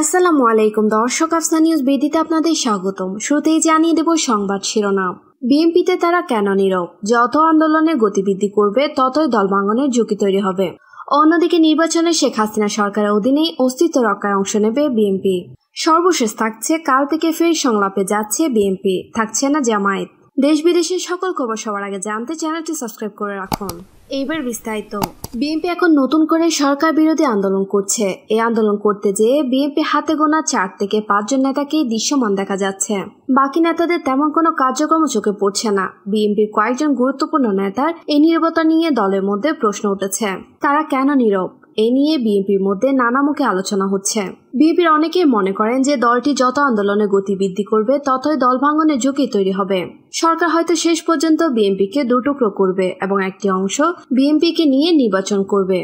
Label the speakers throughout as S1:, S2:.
S1: আসসালামু আলাইকুম দর্শক আফসান নিউজ বিদিতে আপনাদের স্বাগতম শুরুতেই জানিয়ে দেব সংবাদ শিরোনাম বিএনপিতে তারা কেন নীরব যত আন্দোলনে গতিবৃদ্ধি করবে ততই ভাঙনের ঝুঁকি তৈরি হবে অন্যদিকে নির্বাচনে শেখ হাসিনা সরকারের অধীনে অস্তিত্ব রক্ষায় অংশ নেবে বিএনপি সর্বশেষ থাকছে কাল থেকে ফের সংলাপে যাচ্ছে বিএনপি থাকছে না জামায়াত দেশ বিদেশের সকল খবর সবার আগে জানতে চ্যানেলটি সাবস্ক্রাইব করে রাখুন এইবার বিস্তারিত বিএনপি এখন নতুন করে সরকার বিরোধী আন্দোলন করছে এই আন্দোলন করতে যেয়ে বিএনপি হাতে গোনা চার থেকে পাঁচজন নেতাকেই দৃশ্যমান দেখা যাচ্ছে বাকি নেতাদের তেমন কোনো কার্যক্রম চোখে পড়ছে না বিএনপির কয়েকজন গুরুত্বপূর্ণ নেতার এই নিরবতা নিয়ে দলের মধ্যে প্রশ্ন উঠেছে তারা কেন নীরব এ নিয়ে বিএনপির মধ্যে নানামুখে আলোচনা হচ্ছে বিএনপির অনেকে মনে করেন যে দলটি যত আন্দোলনে গতি বৃদ্ধি করবে ততই দল ভাঙনের ঝুঁকি তৈরি হবে সরকার হয়তো শেষ পর্যন্ত বিএনপিকে দুটুকরো করবে এবং একটি অংশ বিএনপিকে নিয়ে নির্বাচন করবে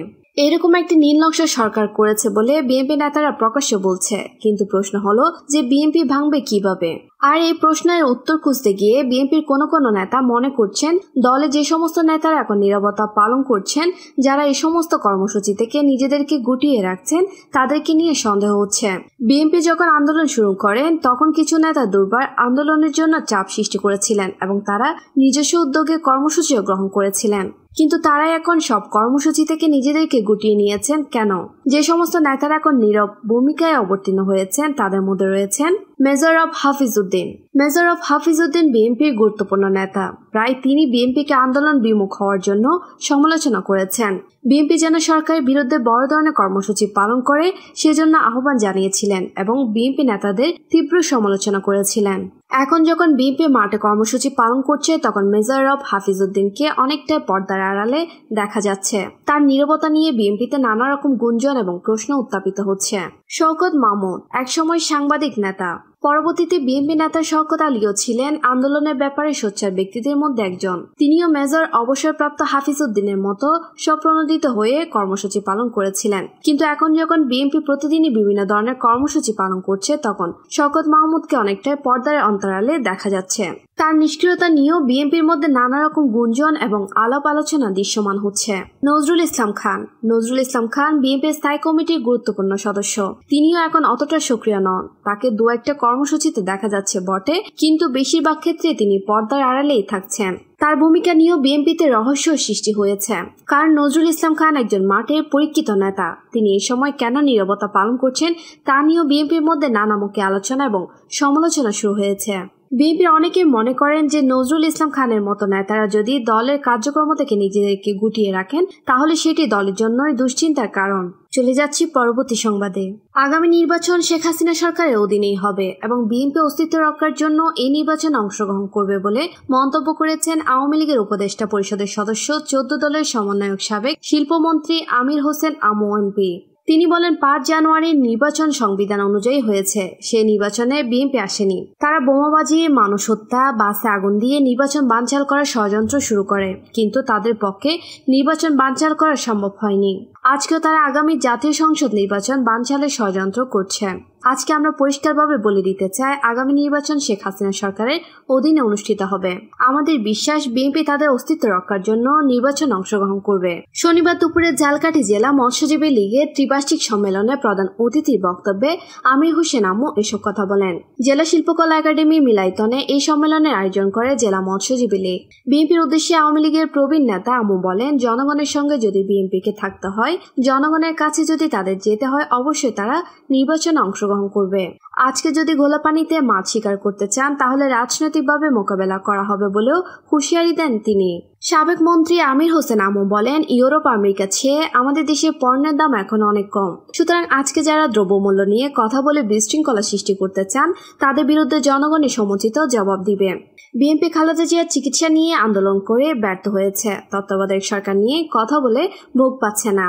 S1: এরকম একটি নীল নকশা সরকার করেছে বলে বিএনপি নেতারা প্রকাশ্যে বলছে কিন্তু প্রশ্ন হলো যে বিএনপি ভাঙবে কিভাবে আর এই প্রশ্নের উত্তর খুঁজতে গিয়ে বিএনপির কোনো কোনো নেতা মনে করছেন দলে যে সমস্ত নেতারা এখন নিরাপত্তা পালন করছেন যারা এই সমস্ত কর্মসূচি থেকে নিজেদেরকে গুটিয়ে রাখছেন তাদেরকে নিয়ে সন্দেহ হচ্ছে বিএনপি যখন আন্দোলন শুরু করেন তখন কিছু নেতা দুর্বার আন্দোলনের জন্য চাপ সৃষ্টি করেছিলেন এবং তারা নিজস্ব উদ্যোগে কর্মসূচিও গ্রহণ করেছিলেন কিন্তু তারা এখন সব কর্মসূচি থেকে নিজেদেরকে গুটিয়ে নিয়েছেন কেন যে সমস্ত নেতারা এখন নীরব ভূমিকায় অবতীর্ণ হয়েছেন তাদের মধ্যে রয়েছেন মেজর অফ হাফিজউদ্দিন মেজর অফ হাফিজউদ্দিন বিএনপির গুরুত্বপূর্ণ নেতা প্রায় তিনি বিএনপিকে আন্দোলন বিমুখ হওয়ার জন্য সমালোচনা করেছেন বিএনপি যেন সরকারের বিরুদ্ধে বড় ধরনের কর্মসূচি পালন করে সেজন্য আহ্বান জানিয়েছিলেন এবং বিএনপি নেতাদের তীব্র সমালোচনা করেছিলেন এখন যখন বিএনপি মাঠে কর্মসূচি পালন করছে তখন মেজারব হাফিজউদ্দিনকে অনেকটাই পর্দার আড়ালে দেখা যাচ্ছে তার নিরবতা নিয়ে বিএনপিতে নানা রকম গুঞ্জন এবং প্রশ্ন উত্থাপিত হচ্ছে শওকত মামুন একসময় সাংবাদিক নেতা পরবর্তীতে বিএনপি নেতা শওকত আলীও ছিলেন আন্দোলনের ব্যাপারে সোচ্চার ব্যক্তিদের মধ্যে একজন তিনিও মেজর অবসরপ্রাপ্ত হাফিজ উদ্দিনের মতো স্বপ্রণোদিত হয়ে কর্মসূচি পালন করেছিলেন কিন্তু এখন যখন বিএনপি প্রতিদিনই বিভিন্ন ধরনের কর্মসূচি পালন করছে তখন শওকত মাহমুদকে অনেকটাই পর্দার অন্তরালে দেখা যাচ্ছে তার নিষ্ক্রিয়তা নিয়েও বিএনপির মধ্যে নানা রকম গুঞ্জন এবং আলাপ আলোচনা দৃশ্যমান হচ্ছে নজরুল ইসলাম খান নজরুল ইসলাম খান বিএনপির স্থায়ী কমিটির গুরুত্বপূর্ণ সদস্য তিনিও এখন অতটা সক্রিয় নন তাকে দু একটা কর্মসূচিতে দেখা যাচ্ছে বটে কিন্তু বেশিরভাগ ক্ষেত্রে তিনি পর্দার আড়ালেই থাকছেন তার ভূমিকা নিয়েও বিএনপিতে রহস্য সৃষ্টি হয়েছে কারণ নজরুল ইসলাম খান একজন মাঠের পরীক্ষিত নেতা তিনি এই সময় কেন নিরবতা পালন করছেন তা নিয়েও বিএনপির মধ্যে নানামুখী আলোচনা এবং সমালোচনা শুরু হয়েছে বিএনপির অনেকে মনে করেন যে নজরুল ইসলাম খানের মতো নেতারা যদি দলের কার্যক্রম থেকে নিজেদেরকে গুটিয়ে রাখেন তাহলে সেটি দলের জন্যই দুশ্চিন্তার কারণ চলে যাচ্ছি পরবর্তী সংবাদে আগামী নির্বাচন শেখ হাসিনা সরকারের অধীনেই হবে এবং বিএনপি অস্তিত্ব রক্ষার জন্য এই নির্বাচনে অংশগ্রহণ করবে বলে মন্তব্য করেছেন আওয়ামী লীগের উপদেষ্টা পরিষদের সদস্য চোদ্দ দলের সমন্বয়ক সাবেক শিল্পমন্ত্রী আমির হোসেন আমো এমপি তিনি বলেন পাঁচ জানুয়ারির নির্বাচন সংবিধান অনুযায়ী হয়েছে সেই নির্বাচনে বিএনপি আসেনি তারা বোমাবাজি মানুষ হত্যা বাসে আগুন দিয়ে নির্বাচন বানচাল করার ষড়যন্ত্র শুরু করে কিন্তু তাদের পক্ষে নির্বাচন বানচাল করা সম্ভব হয়নি আজকেও তারা আগামী জাতীয় সংসদ নির্বাচন বানচালের ষড়যন্ত্র করছে আজকে আমরা পরিষ্কারভাবে বলে দিতে চাই আগামী নির্বাচন শেখ হাসিনা সরকারের অধীনে অনুষ্ঠিত হবে আমাদের বিশ্বাস বিএনপি তাদের অস্তিত্ব রক্ষার জন্য নির্বাচন অংশগ্রহণ করবে শনিবার দুপুরে জালকাটি জেলা মৎস্যজীবী লীগের দ্বিবার্ষিক সম্মেলনে প্রধান অতিথির বক্তব্যে আমির হোসেন আমু এসব কথা বলেন জেলা শিল্পকলা একাডেমি মিলাইতনে এই সম্মেলনের আয়োজন করে জেলা মৎস্যজীবী লীগ বিএনপির উদ্দেশ্যে আওয়ামী লীগের প্রবীণ নেতা আমু বলেন জনগণের সঙ্গে যদি বিএনপিকে থাকতে হয় জনগণের কাছে যদি তাদের যেতে হয় অবশ্যই তারা নির্বাচনে অংশগ্রহণ করবে আজকে যদি গোলাপানিতে মাছ শিকার করতে চান তাহলে রাজনৈতিকভাবে মোকাবেলা করা হবে বলেও হুঁশিয়ারি দেন তিনি সাবেক মন্ত্রী আমির হোসেন আমু বলেন ইউরোপ আমেরিকা চেয়ে আমাদের দেশে পণ্যের দাম এখন অনেক কম সুতরাং আজকে যারা দ্রব্যমূল্য নিয়ে কথা বলে বিশৃঙ্খলা সৃষ্টি করতে চান তাদের বিরুদ্ধে জনগণের সমুচিত জবাব দিবে বিএনপি খালেদা জিয়ার চিকিৎসা নিয়ে আন্দোলন করে ব্যর্থ হয়েছে তত্ত্বাবধায়ক সরকার নিয়ে কথা বলে ভোগ পাচ্ছে না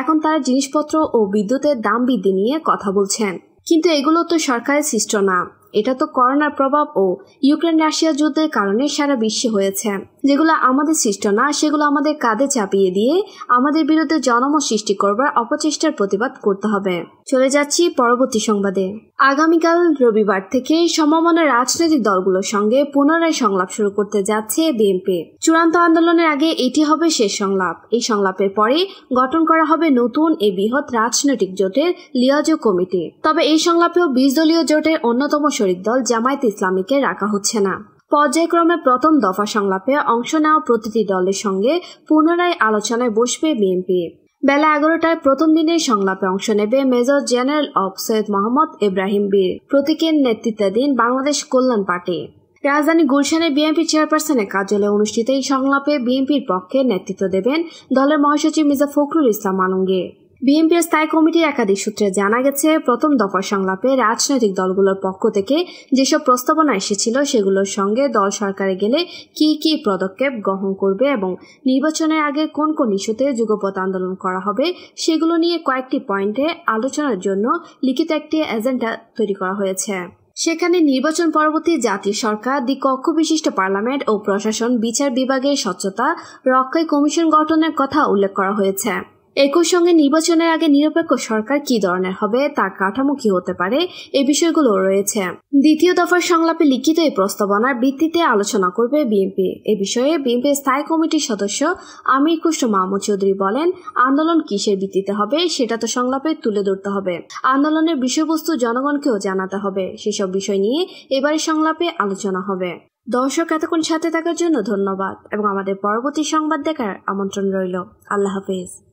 S1: এখন তারা জিনিসপত্র ও বিদ্যুতের দাম বৃদ্ধি নিয়ে কথা বলছেন কিন্তু এগুলো তো সরকারের সৃষ্ট না এটা তো করোনার প্রভাব ও ইউক্রেন রাশিয়া যুদ্ধের কারণে সারা বিশ্বে হয়েছে যেগুলো আমাদের সৃষ্ট না সেগুলো আমাদের কাঁধে চাপিয়ে দিয়ে আমাদের বিরুদ্ধে জনমত সৃষ্টি করবার অপচেষ্টার প্রতিবাদ করতে হবে চলে যাচ্ছি পরবর্তী সংবাদে আগামীকাল রবিবার থেকে সমমনা রাজনৈতিক দলগুলোর সঙ্গে পুনরায় সংলাপ শুরু করতে যাচ্ছে বিএনপি চূড়ান্ত আন্দোলনের আগে এটি হবে শেষ সংলাপ এই সংলাপের পরে গঠন করা হবে নতুন এই বৃহৎ রাজনৈতিক জোটের লিয়াজ কমিটি তবে এই সংলাপেও বিশ দলীয় জোটের অন্যতম শরিক দল জামায়াত ইসলামীকে রাখা হচ্ছে না পর্যায়ক্রমে প্রথম দফা সংলাপে অংশ নেওয়া প্রতিটি দলের সঙ্গে পুনরায় আলোচনায় বসবে বিএনপি বেলা এগারোটায় প্রথম দিনের সংলাপে অংশ নেবে মেজর জেনারেল অফ সৈয়দ মোহাম্মদ ইব্রাহিম বীর প্রতীকের নেতৃত্বাধীন বাংলাদেশ কল্যাণ পার্টি রাজধানী গুলশানে বিএনপি চেয়ারপারসনের কার্যালয়ে অনুষ্ঠিত এই সংলাপে বিএনপির পক্ষে নেতৃত্ব দেবেন দলের মহাসচিব মির্জা ফখরুল ইসলাম আলমগীর বিএনপির স্থায়ী কমিটির একাধিক সূত্রে জানা গেছে প্রথম দফার সংলাপে রাজনৈতিক দলগুলোর পক্ষ থেকে যেসব প্রস্তাবনা এসেছিল সেগুলোর সঙ্গে দল সরকারে গেলে কি কি পদক্ষেপ গ্রহণ করবে এবং নির্বাচনের আগে কোন কোন ইস্যুতে যুগপথ আন্দোলন করা হবে সেগুলো নিয়ে কয়েকটি পয়েন্টে আলোচনার জন্য লিখিত একটি এজেন্ডা তৈরি করা হয়েছে সেখানে নির্বাচন পরবর্তী জাতীয় সরকার কক্ষ বিশিষ্ট পার্লামেন্ট ও প্রশাসন বিচার বিভাগের স্বচ্ছতা রক্ষায় কমিশন গঠনের কথা উল্লেখ করা হয়েছে একই সঙ্গে নির্বাচনের আগে নিরপেক্ষ সরকার কি ধরনের হবে তার কাঠামো কি হতে পারে এই বিষয়গুলো রয়েছে দ্বিতীয় দফার সংলাপে লিখিত এই প্রস্তাবনার ভিত্তিতে আলোচনা করবে বিএনপি এ বিষয়ে বিএনপি স্থায়ী কমিটির সদস্য আমির কুষ্ণ মাহমুদ চৌধুরী বলেন আন্দোলন কিসের ভিত্তিতে হবে সেটা তো সংলাপে তুলে ধরতে হবে আন্দোলনের বিষয়বস্তু জনগণকেও জানাতে হবে সেসব বিষয় নিয়ে এবারে সংলাপে আলোচনা হবে দর্শক এতক্ষণ সাথে থাকার জন্য ধন্যবাদ এবং আমাদের পরবর্তী সংবাদ দেখার আমন্ত্রণ রইল আল্লাহ হাফিজ